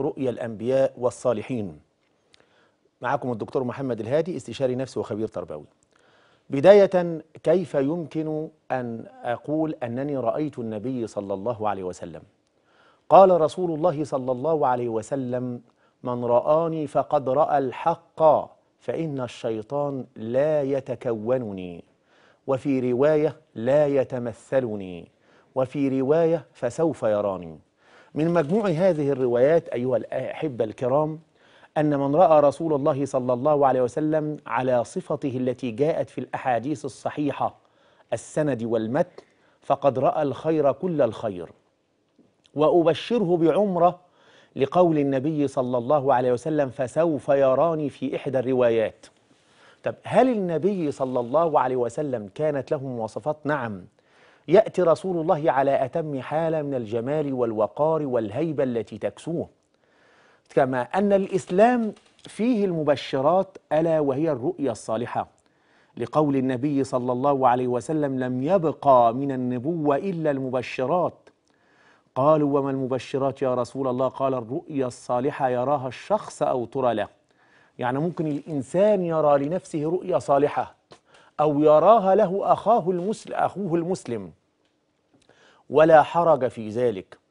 رؤيا الأنبياء والصالحين معكم الدكتور محمد الهادي استشاري نفسي وخبير تربوي بداية كيف يمكن أن أقول أنني رأيت النبي صلى الله عليه وسلم قال رسول الله صلى الله عليه وسلم من رآني فقد رأى الحق فإن الشيطان لا يتكونني وفي رواية لا يتمثلني وفي رواية فسوف يراني من مجموع هذه الروايات أيها الأحبة الكرام أن من رأى رسول الله صلى الله عليه وسلم على صفته التي جاءت في الأحاديث الصحيحة السند والمتن فقد رأى الخير كل الخير وأبشره بعمرة لقول النبي صلى الله عليه وسلم فسوف يراني في إحدى الروايات طب هل النبي صلى الله عليه وسلم كانت له مواصفات؟ نعم يأتي رسول الله على أتم حالة من الجمال والوقار والهيبة التي تكسوه كما أن الإسلام فيه المبشرات ألا وهي الرؤيا الصالحة لقول النبي صلى الله عليه وسلم لم يبقى من النبوة إلا المبشرات قالوا وما المبشرات يا رسول الله قال الرؤيا الصالحة يراها الشخص أو ترى له يعني ممكن الإنسان يرى لنفسه رؤيا صالحة أو يراها له أخاه المسلم أخوه المسلم ولا حرج في ذلك